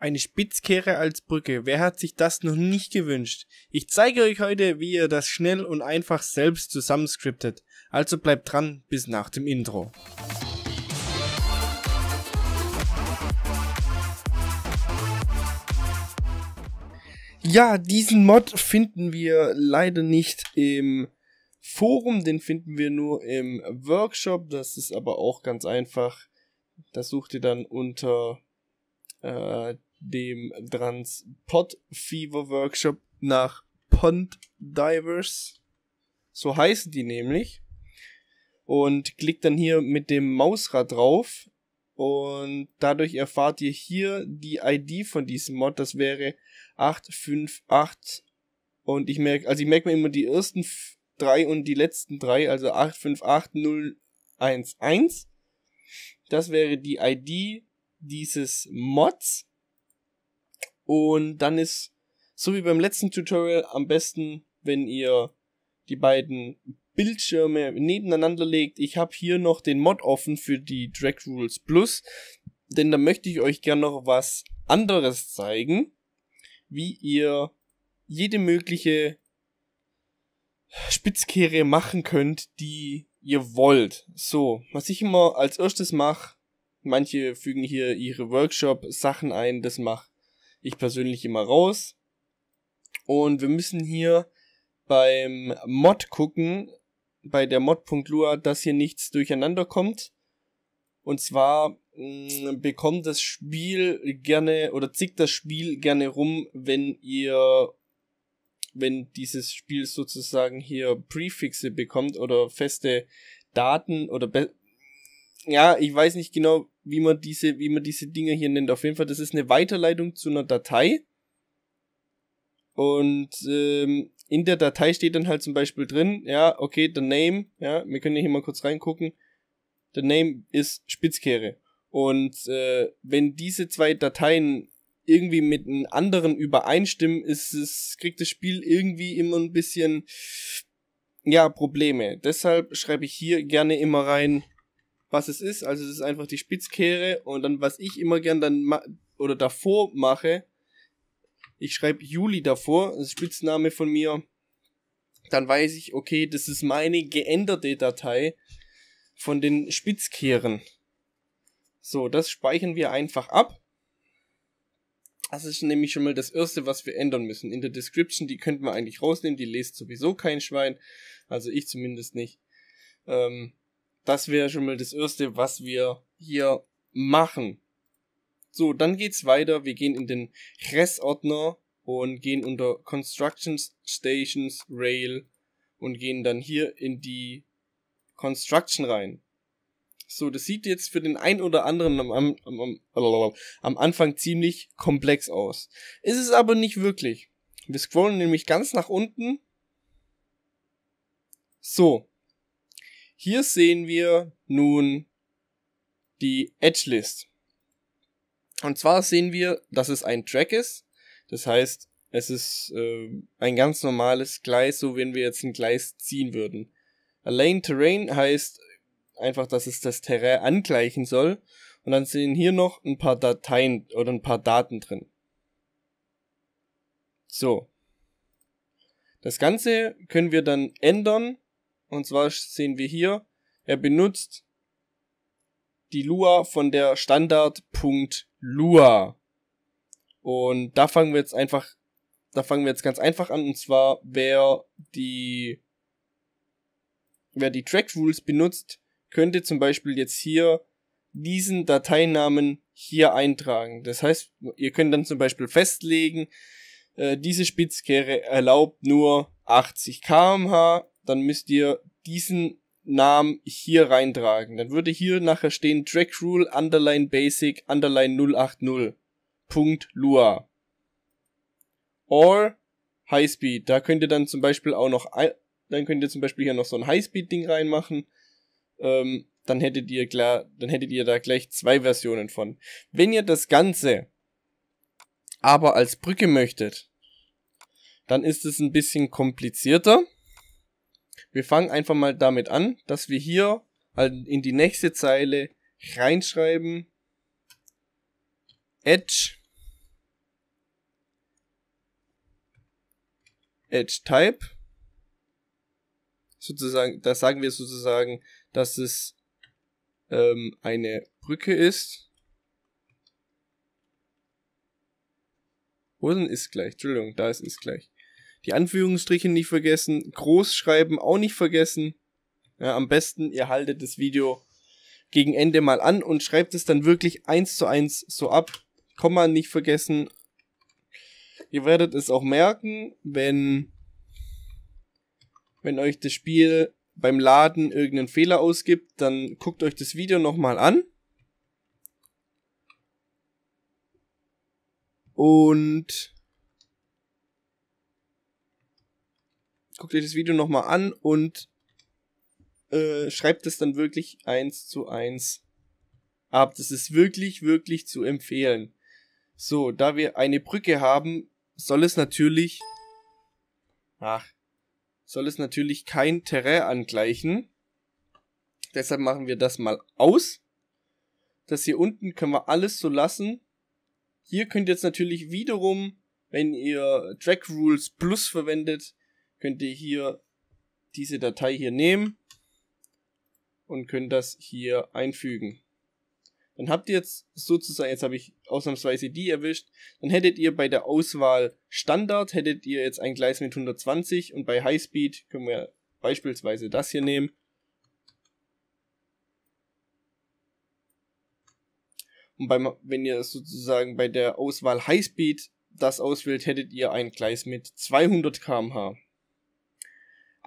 Eine Spitzkehre als Brücke. Wer hat sich das noch nicht gewünscht? Ich zeige euch heute, wie ihr das schnell und einfach selbst zusammenscriptet. Also bleibt dran bis nach dem Intro. Ja, diesen Mod finden wir leider nicht im Forum, den finden wir nur im Workshop. Das ist aber auch ganz einfach. Das sucht ihr dann unter äh, dem Transport Fever Workshop nach Pond Divers. So heißen die nämlich. Und klickt dann hier mit dem Mausrad drauf. Und dadurch erfahrt ihr hier die ID von diesem Mod. Das wäre 858. Und ich merke, also ich merke mir immer die ersten drei und die letzten drei, also 858011. Das wäre die ID dieses Mods. Und dann ist, so wie beim letzten Tutorial, am besten, wenn ihr die beiden Bildschirme nebeneinander legt. Ich habe hier noch den Mod offen für die Drag Rules Plus, denn da möchte ich euch gerne noch was anderes zeigen, wie ihr jede mögliche Spitzkehre machen könnt, die ihr wollt. So, was ich immer als erstes mache, manche fügen hier ihre Workshop-Sachen ein, das mache ich persönlich immer raus. Und wir müssen hier beim Mod gucken, bei der Mod.lua, dass hier nichts durcheinander kommt. Und zwar mh, mm, bekommt das Spiel gerne oder zickt das Spiel gerne rum, wenn ihr, wenn dieses Spiel sozusagen hier Prefixe bekommt oder feste Daten oder be ja, ich weiß nicht genau, wie man diese, wie man diese Dinger hier nennt. Auf jeden Fall, das ist eine Weiterleitung zu einer Datei. Und ähm, in der Datei steht dann halt zum Beispiel drin, ja, okay, the name, ja, wir können hier mal kurz reingucken. The name ist Spitzkehre. Und äh, wenn diese zwei Dateien irgendwie mit einem anderen übereinstimmen, ist es, kriegt das Spiel irgendwie immer ein bisschen, ja, Probleme. Deshalb schreibe ich hier gerne immer rein, was es ist. Also es ist einfach die Spitzkehre und dann, was ich immer gern dann oder davor mache, ich schreibe Juli davor, das Spitzname von mir, dann weiß ich, okay, das ist meine geänderte Datei von den Spitzkehren. So, das speichern wir einfach ab. Das ist nämlich schon mal das erste, was wir ändern müssen. In der Description, die könnten wir eigentlich rausnehmen, die lest sowieso kein Schwein. Also ich zumindest nicht. Ähm, das wäre schon mal das Erste, was wir hier machen. So, dann geht's weiter. Wir gehen in den Res-Ordner und gehen unter Construction Stations Rail und gehen dann hier in die Construction rein. So, das sieht jetzt für den ein oder anderen am, am, am, am Anfang ziemlich komplex aus. Ist es aber nicht wirklich. Wir scrollen nämlich ganz nach unten. So, hier sehen wir nun die Edge-List. Und zwar sehen wir, dass es ein Track ist. Das heißt, es ist äh, ein ganz normales Gleis, so wenn wir jetzt ein Gleis ziehen würden. A lane Terrain heißt einfach, dass es das Terrain angleichen soll. Und dann sehen hier noch ein paar Dateien oder ein paar Daten drin. So. Das Ganze können wir dann ändern und zwar sehen wir hier, er benutzt die Lua von der Standard.lua. Und da fangen wir jetzt einfach, da fangen wir jetzt ganz einfach an, und zwar, wer die, wer die Track Rules benutzt, könnte zum Beispiel jetzt hier diesen Dateinamen hier eintragen. Das heißt, ihr könnt dann zum Beispiel festlegen, äh, diese Spitzkehre erlaubt nur 80 kmh dann müsst ihr diesen Namen hier reintragen. Dann würde hier nachher stehen Track Rule Underline Basic Underline 080. Lua. Or Highspeed. Da könnt ihr dann zum Beispiel auch noch, dann könnt ihr zum Beispiel hier noch so ein Highspeed-Ding reinmachen. Ähm, dann hättet ihr klar, dann hättet ihr da gleich zwei Versionen von. Wenn ihr das Ganze aber als Brücke möchtet, dann ist es ein bisschen komplizierter. Wir fangen einfach mal damit an, dass wir hier halt in die nächste Zeile reinschreiben. Edge. Edge Type. Sozusagen, da sagen wir sozusagen, dass es ähm, eine Brücke ist. Wo ist gleich? Entschuldigung, da ist ist gleich. Die Anführungsstriche nicht vergessen, Großschreiben auch nicht vergessen. Ja, am besten, ihr haltet das Video gegen Ende mal an und schreibt es dann wirklich eins zu eins so ab. Komma nicht vergessen. Ihr werdet es auch merken, wenn, wenn euch das Spiel beim Laden irgendeinen Fehler ausgibt, dann guckt euch das Video nochmal an. Und guckt euch das Video nochmal an und äh, schreibt es dann wirklich eins zu eins ab. Das ist wirklich, wirklich zu empfehlen. So, da wir eine Brücke haben, soll es natürlich, ach, soll es natürlich kein Terrain angleichen. Deshalb machen wir das mal aus. Das hier unten können wir alles so lassen. Hier könnt ihr jetzt natürlich wiederum, wenn ihr Track Rules Plus verwendet, könnt ihr hier diese Datei hier nehmen und könnt das hier einfügen. Dann habt ihr jetzt sozusagen, jetzt habe ich ausnahmsweise die erwischt, dann hättet ihr bei der Auswahl Standard, hättet ihr jetzt ein Gleis mit 120 und bei Highspeed können wir beispielsweise das hier nehmen. Und beim, wenn ihr sozusagen bei der Auswahl Highspeed das auswählt, hättet ihr ein Gleis mit 200 km/h.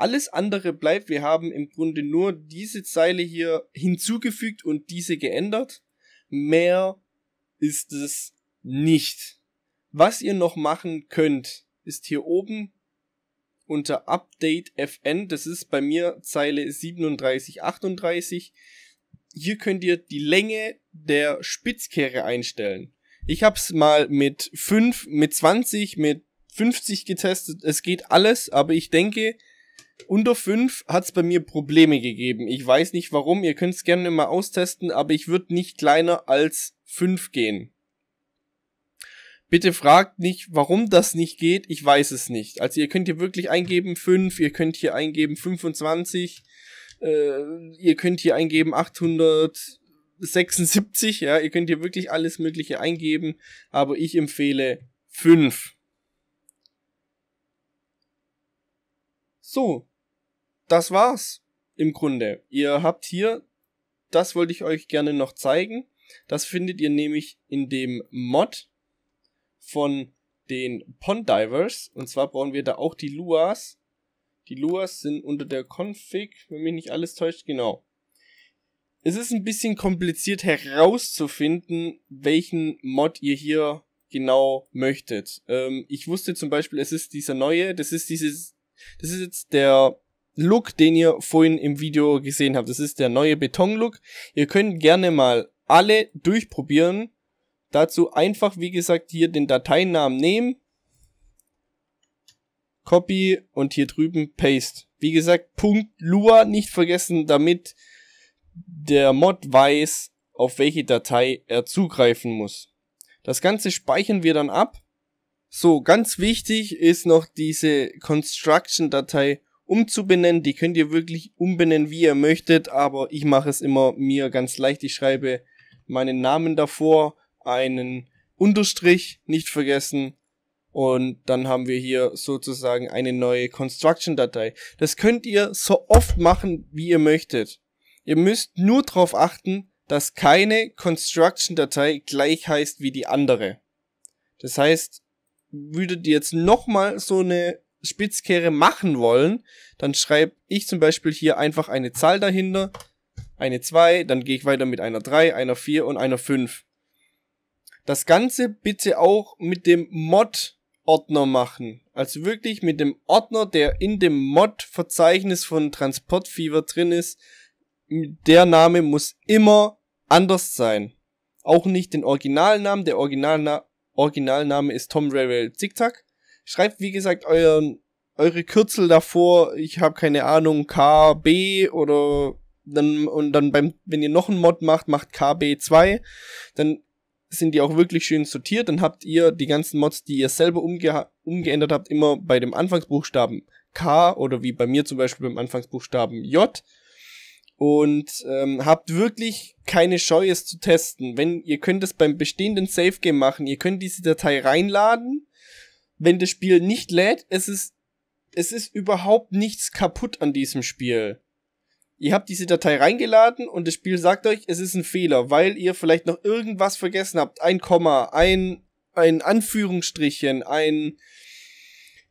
Alles andere bleibt. Wir haben im Grunde nur diese Zeile hier hinzugefügt und diese geändert. Mehr ist es nicht. Was ihr noch machen könnt, ist hier oben unter Update FN, das ist bei mir Zeile 37, 38. Hier könnt ihr die Länge der Spitzkehre einstellen. Ich habe es mal mit 5, mit 20, mit 50 getestet. Es geht alles, aber ich denke, unter 5 hat es bei mir Probleme gegeben. Ich weiß nicht warum, ihr könnt es gerne mal austesten, aber ich würde nicht kleiner als 5 gehen. Bitte fragt nicht, warum das nicht geht, ich weiß es nicht. Also ihr könnt hier wirklich eingeben 5, ihr könnt hier eingeben 25, äh, ihr könnt hier eingeben 876, ja, ihr könnt hier wirklich alles mögliche eingeben, aber ich empfehle 5. So, das war's im Grunde. Ihr habt hier, das wollte ich euch gerne noch zeigen. Das findet ihr nämlich in dem Mod von den Pond Divers. Und zwar brauchen wir da auch die Luas. Die Luas sind unter der Config, wenn mich nicht alles täuscht, genau. Es ist ein bisschen kompliziert herauszufinden, welchen Mod ihr hier genau möchtet. Ähm, ich wusste zum Beispiel, es ist dieser neue, das ist dieses, das ist jetzt der Look, den ihr vorhin im Video gesehen habt. Das ist der neue Beton-Look. Ihr könnt gerne mal alle durchprobieren. Dazu einfach, wie gesagt, hier den Dateinamen nehmen. Copy und hier drüben Paste. Wie gesagt, Punkt Lua nicht vergessen, damit der Mod weiß, auf welche Datei er zugreifen muss. Das Ganze speichern wir dann ab. So, ganz wichtig ist noch diese Construction-Datei umzubenennen. Die könnt ihr wirklich umbenennen, wie ihr möchtet, aber ich mache es immer mir ganz leicht. Ich schreibe meinen Namen davor, einen Unterstrich, nicht vergessen. Und dann haben wir hier sozusagen eine neue Construction-Datei. Das könnt ihr so oft machen, wie ihr möchtet. Ihr müsst nur darauf achten, dass keine Construction-Datei gleich heißt wie die andere. Das heißt, würdet ihr jetzt nochmal so eine Spitzkehre machen wollen, dann schreibe ich zum Beispiel hier einfach eine Zahl dahinter, eine 2, dann gehe ich weiter mit einer 3, einer 4 und einer 5. Das Ganze bitte auch mit dem Mod-Ordner machen. Also wirklich mit dem Ordner, der in dem Mod-Verzeichnis von Transport drin ist. Der Name muss immer anders sein. Auch nicht den Originalnamen. Der Originalna Originalname ist Tom Railway Zigzag. Schreibt, wie gesagt, euren, eure Kürzel davor. Ich habe keine Ahnung, KB oder dann, und dann beim, wenn ihr noch einen Mod macht, macht KB2. Dann sind die auch wirklich schön sortiert. Dann habt ihr die ganzen Mods, die ihr selber umge umgeändert habt, immer bei dem Anfangsbuchstaben K oder wie bei mir zum Beispiel beim Anfangsbuchstaben J. Und ähm, habt wirklich keine Scheu, es zu testen. Wenn ihr könnt es beim bestehenden Safe Game machen, ihr könnt diese Datei reinladen wenn das Spiel nicht lädt, es ist, es ist überhaupt nichts kaputt an diesem Spiel. Ihr habt diese Datei reingeladen und das Spiel sagt euch, es ist ein Fehler, weil ihr vielleicht noch irgendwas vergessen habt. Ein Komma, ein, ein Anführungsstrichen, ein,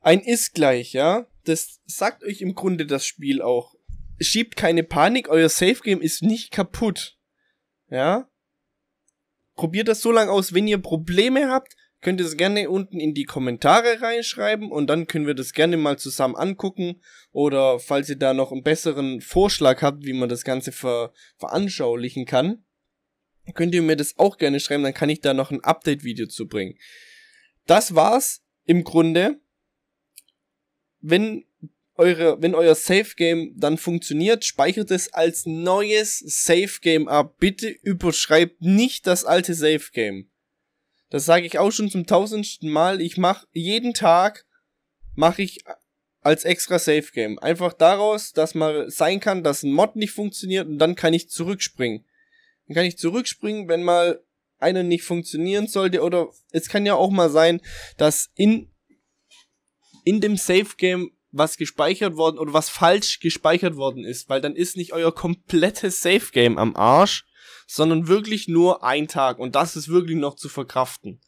ein ist gleich, ja? Das sagt euch im Grunde das Spiel auch. Schiebt keine Panik, euer Safe Game ist nicht kaputt. Ja? Probiert das so lange aus, wenn ihr Probleme habt, Könnt ihr es gerne unten in die Kommentare reinschreiben und dann können wir das gerne mal zusammen angucken. Oder falls ihr da noch einen besseren Vorschlag habt, wie man das Ganze ver veranschaulichen kann, könnt ihr mir das auch gerne schreiben, dann kann ich da noch ein Update-Video zu bringen. Das war's im Grunde. Wenn eure, wenn euer Safe Game dann funktioniert, speichert es als neues Safe Game ab. Bitte überschreibt nicht das alte Safe Game. Das sage ich auch schon zum tausendsten Mal. Ich mache jeden Tag, mache ich als extra Safe Game. Einfach daraus, dass man sein kann, dass ein Mod nicht funktioniert und dann kann ich zurückspringen. Dann kann ich zurückspringen, wenn mal einer nicht funktionieren sollte oder es kann ja auch mal sein, dass in in dem Safe Game was gespeichert worden oder was falsch gespeichert worden ist, weil dann ist nicht euer komplettes Safe Game am Arsch, sondern wirklich nur ein Tag. Und das ist wirklich noch zu verkraften.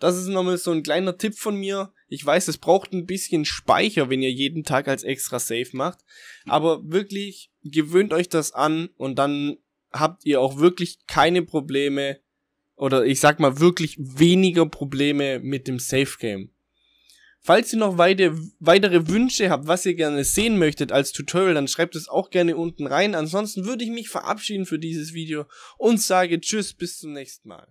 Das ist nochmal so ein kleiner Tipp von mir. Ich weiß, es braucht ein bisschen Speicher, wenn ihr jeden Tag als extra Safe macht. Aber wirklich gewöhnt euch das an und dann habt ihr auch wirklich keine Probleme oder ich sag mal wirklich weniger Probleme mit dem Safe Game. Falls ihr noch weite, weitere Wünsche habt, was ihr gerne sehen möchtet als Tutorial, dann schreibt es auch gerne unten rein. Ansonsten würde ich mich verabschieden für dieses Video und sage Tschüss, bis zum nächsten Mal.